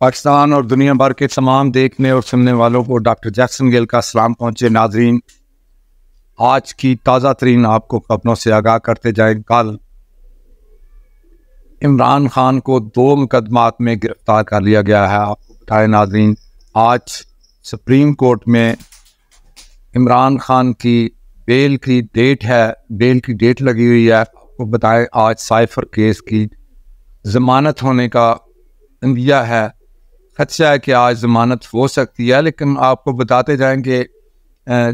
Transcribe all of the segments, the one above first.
पाकिस्तान और दुनिया भर के तमाम देखने और सुनने वालों को डॉक्टर जैक्सन गिल का सलाम पहुँचे नाजरीन आज की ताज़ा तरीन आपको खबरों से आगाह करते जाए कल इमरान खान को दो मुकदमात में गिरफ्तार कर लिया गया है आपको बताए नाजरीन आज सुप्रीम कोर्ट में इमरान खान की बेल की डेट है बेल की डेट लगी हुई है आपको बताएं आज साइफर केस की ज़मानत होने का इंदिया है खदशा है कि आज जमानत हो सकती है लेकिन आपको बताते जाएं कि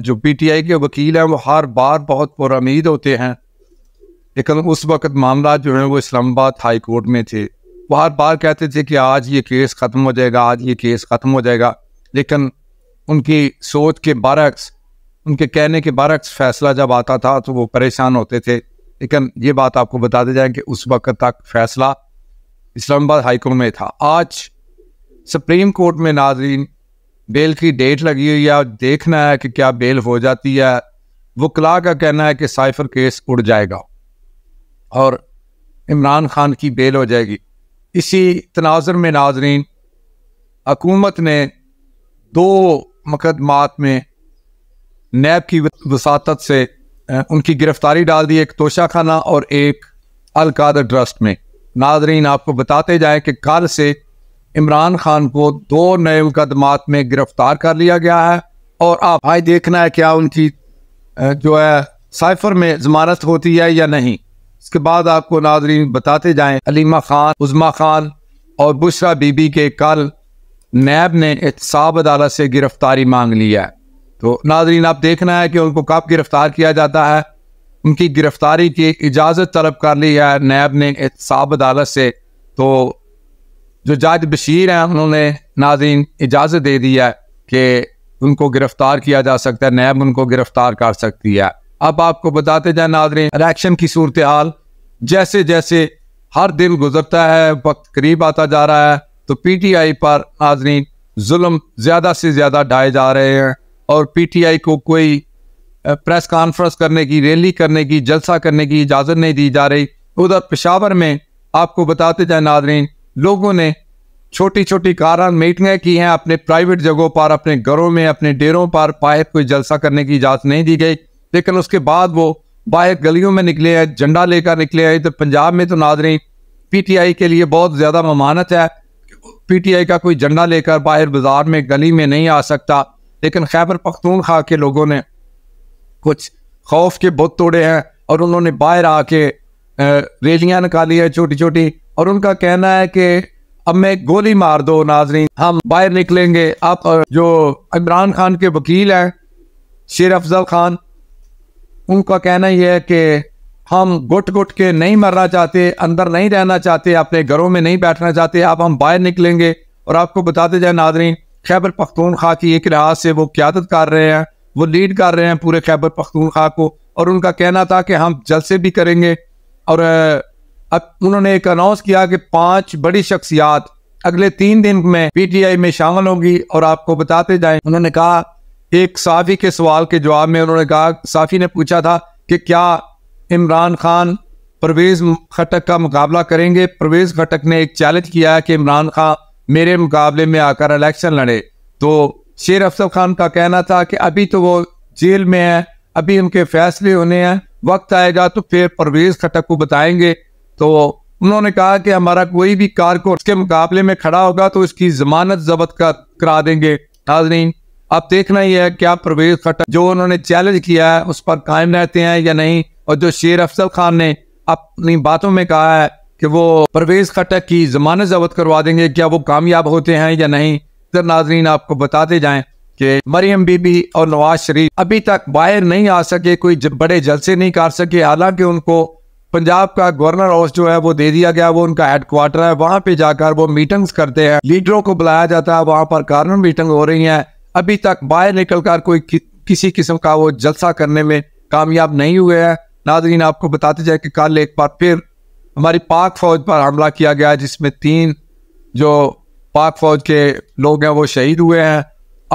जो पी टी आई के वकील हैं वो हर बार बहुत पुरीद होते हैं लेकिन उस वक्त मामला जो है वो इस्लामाबाद हाई कोर्ट में थे वो हर बार कहते थे कि आज ये केस ख़त्म हो जाएगा आज ये केस ख़त्म हो जाएगा लेकिन उनकी सोच के बरक्स उनके कहने के बरक्स फैसला जब आता था तो वो परेशान होते थे लेकिन ये बात आपको बताते जाएँ कि उस वक्त तक फैसला इस्लामाबाद हाई कोर्ट में था आज सुप्रीम कोर्ट में नाजरीन बेल की डेट लगी हुई है देखना है कि क्या बेल हो जाती है वकला का कहना है कि साइफर केस उड़ जाएगा और इमरान खान की बेल हो जाएगी इसी तनाजर में नाजरीन हकूमत ने दो मकदमात में नैब की वसात से उनकी गिरफ्तारी डाल दी एक तोशा खाना और एक अलकादर ट्रस्ट में नाजरीन आपको बताते जाए कि कल से इमरान खान को दो नए मुकदमात में गिरफ्तार कर लिया गया है और आप आज देखना है क्या उनकी जो है साइफर में जमानत होती है या नहीं इसके बाद आपको नाजरीन बताते जाएं अलीमा खान उजमा खान और बुशरा बीबी के कल नैब ने एहतसाब अदालत से गिरफ्तारी मांग ली है तो नाजरीन आप देखना है कि उनको कब गिरफ्तार किया जाता है उनकी गिरफ्तारी की इजाज़त तलब कर ली है नैब ने एहतसाब अदालत से तो जो जज बशीर हैं उन्होंने नाजीन इजाज़त दे दी है कि उनको गिरफ्तार किया जा सकता है नैब उनको गिरफ्तार कर सकती है अब आपको बताते जाए नाजरीन इलेक्शन की सूरत हाल जैसे जैसे हर दिन गुजरता है वक्त करीब आता जा रहा है तो पी टी आई पर नाजरीन जुल्म ज़्यादा से ज़्यादा ढाए जा रहे हैं और पी टी आई को कोई प्रेस कॉन्फ्रेंस करने की रैली करने की जलसा करने की इजाज़त नहीं दी जा रही उधर पेशावर में आपको बताते जाए नाजरीन लोगों ने छोटी छोटी कार मीटिंगें की हैं अपने प्राइवेट जगहों पर अपने घरों में अपने डेरों पर पायब कोई जलसा करने की इजाज़त नहीं दी गई लेकिन उसके बाद वो बाहर गलियों में निकले हैं झंडा लेकर निकले हैं तो पंजाब में तो नादरी पीटीआई के लिए बहुत ज़्यादा ममानत है पीटीआई का कोई झंडा लेकर बाहर बाजार में गली में नहीं आ सकता लेकिन खैबर पख्तूनखा के लोगों ने कुछ खौफ के बुत तोड़े हैं और उन्होंने बाहर आके रैलियाँ निकाली है छोटी छोटी और उनका कहना है कि अब मैं गोली मार दो नाजरीन हम बाहर निकलेंगे आप जो इमरान खान के वकील हैं शेर अफजल खान उनका कहना यह है कि हम गुट गुट के नहीं मरना चाहते अंदर नहीं रहना चाहते अपने घरों में नहीं बैठना चाहते आप हम बाहर निकलेंगे और आपको बताते जाए नाजरीन खैबर पख्तूनख्वा की एक लिहाज से वो क्यादत कर रहे हैं वो लीड कर रहे हैं पूरे खैबर पख्तूनख्वा को और उनका कहना था कि हम जलसे भी करेंगे और अब उन्होंने एक अनाउंस किया कि पांच बड़ी शख्सियात अगले तीन दिन में पीटीआई में शामिल होंगी और आपको बताते जाए उन्होंने कहा एक साफी के सवाल के जवाब में उन्होंने कहा साफी ने पूछा था कि क्या इमरान खान परवेज खटक का मुकाबला करेंगे परवेज खटक ने एक चैलेंज किया कि इमरान खान मेरे मुकाबले में आकर इलेक्शन लड़े तो शेर अफसर खान का कहना था कि अभी तो वो जेल में है अभी उनके फैसले होने हैं वक्त आएगा तो फिर परवेज खटक को बताएंगे तो उन्होंने कहा कि हमारा कोई भी कारकुन इसके मुकाबले में खड़ा होगा तो इसकी जमानत जब्त करा देंगे हाजरीन अब देखना ही है क्या प्रवेश खट्टर जो उन्होंने चैलेंज किया है उस पर कायम रहते हैं या नहीं और जो शेर अफसल खान ने अपनी बातों में कहा है कि वो परवेज खट्टक की जमानत जबत करवा देंगे क्या वो कामयाब होते हैं या नहीं इधर नाजरीन आपको बताते जाए कि मरियम बीबी और नवाज शरीफ अभी तक बाहर नहीं आ सके कोई बड़े जलसे नहीं कर सके हालांकि उनको पंजाब का गवर्नर हाउस जो है वो दे दिया गया वो उनका हेडक्वार्टर है वहां पे जाकर वो मीटिंग्स करते हैं लीडरों को बुलाया जाता है वहां पर कार्नर मीटिंग हो रही है अभी तक बाहर निकल कर कोई कि, किसी किस्म का वो जलसा करने में कामयाब नहीं हुए हैं नाजरीन आपको बताते जाए कि कल एक बार फिर हमारी पाक फौज पर हमला किया गया जिसमें तीन जो पाक फौज के लोग हैं वो शहीद हुए हैं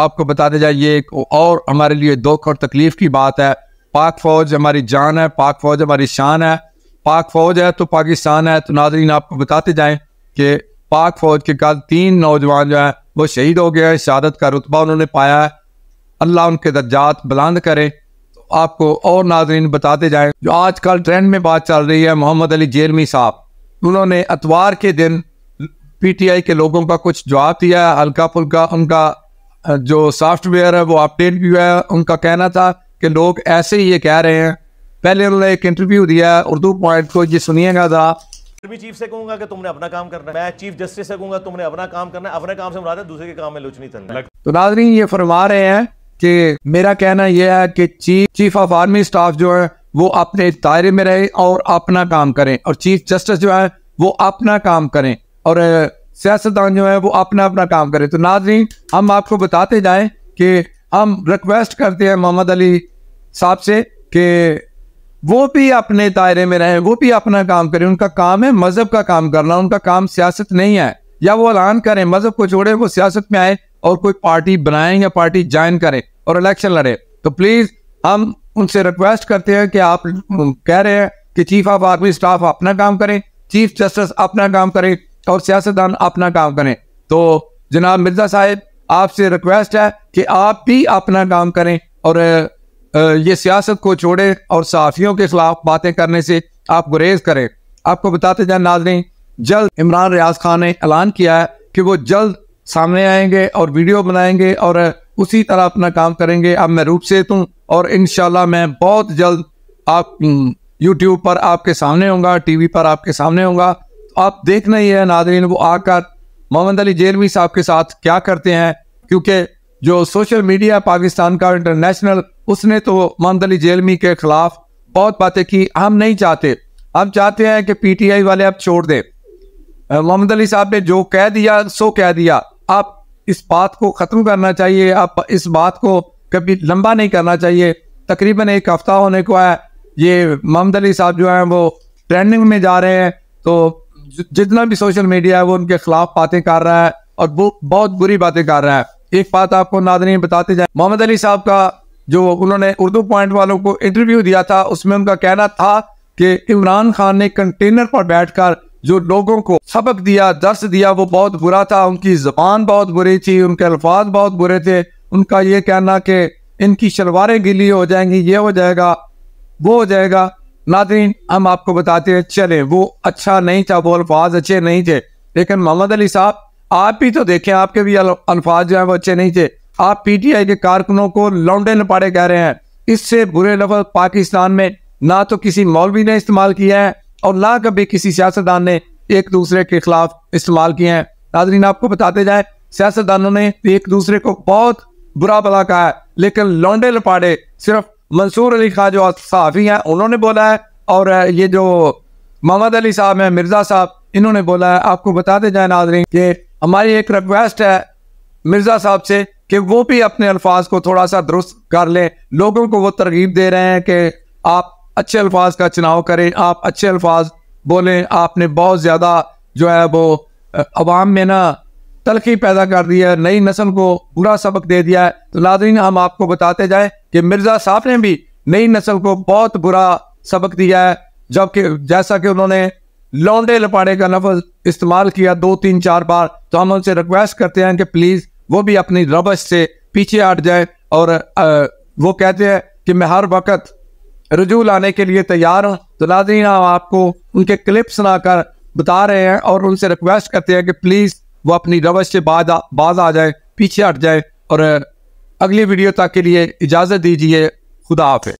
आपको बताते जाए ये एक और हमारे लिए दुख और तकलीफ की बात है पाक फौज हमारी जान है पाक फौज हमारी शान है पाक फौज है तो पाकिस्तान है तो नाजरीन आपको बताते जाए कि पाक फौज के कल तीन नौजवान जो है वो शहीद हो गए हैं शहादत का रुतबा उन्होंने पाया है अल्लाह उनके दर्जात बुलंद करे तो आपको और नाजरीन बताते जाएं जो आज कल ट्रेंड में बात चल रही है मोहम्मद अली जेलमी साहब उन्होंने अतवार के दिन पीटीआई के लोगों का कुछ जवाब दिया है हल्का फुल्का उनका जो सॉफ्टवेयर है वो अपडेट भी हुआ है उनका कहना था कि लोग ऐसे ही ये कह रहे हैं पहले उन्होंने एक इंटरव्यू दिया उर्दू पॉइंट को ये सुनिएगा था भी चीफ से कहूंगा कि तुमने अपना काम करना है मैं चीफ जस्टिस से कहूंगा तुमने अपना काम करना है अपने काम से मुराद है दूसरे के काम में लुचनी तन तो नाजरीन ये फरमा रहे हैं कि मेरा कहना यह है कि chief chief of army staff जो है वो अपने दायरे में रहे और अपना काम करें और चीफ जस्टिस जो है वो अपना काम करें और सियासतदान जो है वो अपना अपना काम करें तो नाजरीन हम आपको बताते जाए कि हम रिक्वेस्ट करते हैं मोहम्मद अली साहब से कि वो भी अपने दायरे में रहें वो भी अपना काम करें उनका काम है मजहब का काम करना उनका काम सियासत नहीं है या वो ऐलान करें मजहब को छोड़े वो सियासत में आए और कोई पार्टी बनाएं या पार्टी ज्वाइन करें और इलेक्शन लड़े तो प्लीज़ हम उनसे रिक्वेस्ट करते हैं कि आप कह रहे हैं कि चीफ ऑफ आर्मी स्टाफ अपना काम करें चीफ जस्टिस अपना काम करें और सियासतदान अपना काम करें तो जनाब मिर्ज़ा साहब आपसे रिक्वेस्ट है कि आप भी अपना काम करें और ये सियासत को छोड़े और साफियों के खिलाफ बातें करने से आप गुरेज करें आपको बताते जाए नाजरें जल्द इमरान रियाज खान ने ऐलान किया है कि वो जल्द सामने आएंगे और वीडियो बनाएंगे और उसी तरह अपना काम करेंगे अब मैं रूप से तू और इन मैं बहुत जल्द आप यूट्यूब हम्म, पर आपके सामने होंगे टीवी पर आपके सामने होगा आप देखना ही है नादरीन वो आकर मोहम्मद अली जेलवी साहब के साथ क्या करते हैं क्योंकि जो सोशल मीडिया पाकिस्तान का इंटरनेशनल उसने तो मोहम्मद अली जेलमी के खिलाफ बहुत बातें की हम नहीं चाहते हम चाहते हैं कि पीटीआई वाले अब छोड़ दें मोहम्मद अली साहब ने जो कह दिया सो कह दिया आप इस बात को ख़त्म करना चाहिए आप इस बात को कभी लंबा नहीं करना चाहिए तकरीबन एक हफ़्ता होने को है ये मोहम्मद अली साहब जो हैं वो ट्रेंडिंग में जा रहे हैं तो जितना भी सोशल मीडिया है वो उनके ख़िलाफ़ बातें कर रहा है और वो बहुत बुरी बातें कर रहा है एक बात आपको नादरीन बताते जाए मोहम्मद अली साहब का जो उन्होंने उर्दू पॉइंट वालों को इंटरव्यू दिया था उसमें उनका कहना था कि इमरान खान ने कंटेनर पर बैठकर जो लोगों को सबक दिया दर्श दिया वो बहुत बुरा था उनकी जबान बहुत बुरी थी उनके अल्फाज बहुत बुरे थे उनका ये कहना कि इनकी शलवारें गिली हो जाएंगी ये हो जाएगा वो हो जाएगा नादरीन हम आपको बताते हैं चले वो अच्छा नहीं था वो अल्फाज अच्छे नहीं थे लेकिन मोहम्मद अली साहब आप ही तो देखें आपके भी अल्फाज जो है वो अच्छे नहीं थे आप पीटीआई के कारकुनों को लौंडे लपाड़े कह रहे हैं इससे बुरे लफ्ज पाकिस्तान में ना तो किसी मौलवी ने इस्तेमाल किया है और ना कभी किसी सियासतदान ने एक दूसरे के खिलाफ इस्तेमाल किए हैं नाजरीन आपको बताते जाए सियासतदानों ने एक दूसरे को बहुत बुरा भला कहा है लेकिन लौंडे लपाड़े सिर्फ मंसूर अली खान जो सहाफ़ी हैं उन्होंने बोला है और ये जो मोहम्मद अली साहब हैं मिर्ज़ा साहब इन्होंने बोला है आपको बताते जाए नाजरीन के हमारी एक रिक्वेस्ट है मिर्ज़ा साहब से कि वो भी अपने अल्फाज को थोड़ा सा दुरुस्त कर लें लोगों को वो तरगीब दे रहे हैं कि आप अच्छे अल्फाज का चुनाव करें आप अच्छे अल्फाज बोलें आपने बहुत ज़्यादा जो है वो अवाम में ना तलखी पैदा कर दी है नई नस्ल को बुरा सबक दे दिया है तो नाजरीन हम आपको बताते जाए कि मिर्ज़ा साहब ने भी नई नस्ल को बहुत बुरा सबक दिया है जबकि जैसा कि उन्होंने लौंडे लपाड़े का लफज इस्तेमाल किया दो तीन चार बार तो हम उनसे रिक्वेस्ट करते हैं कि प्लीज़ वो भी अपनी रबश से पीछे हट जाए और आ, वो कहते हैं कि मैं हर वक्त रजू लाने के लिए तैयार हूँ तो नाजरीन हम आपको उनके क्लिप सुनाकर कर बता रहे हैं और उनसे रिक्वेस्ट करते हैं कि प्लीज़ वो अपनी रबश से बाज आ, बाज आ जाए पीछे हट जाए और अगली वीडियो तक के लिए इजाज़त दीजिए खुदा हाफि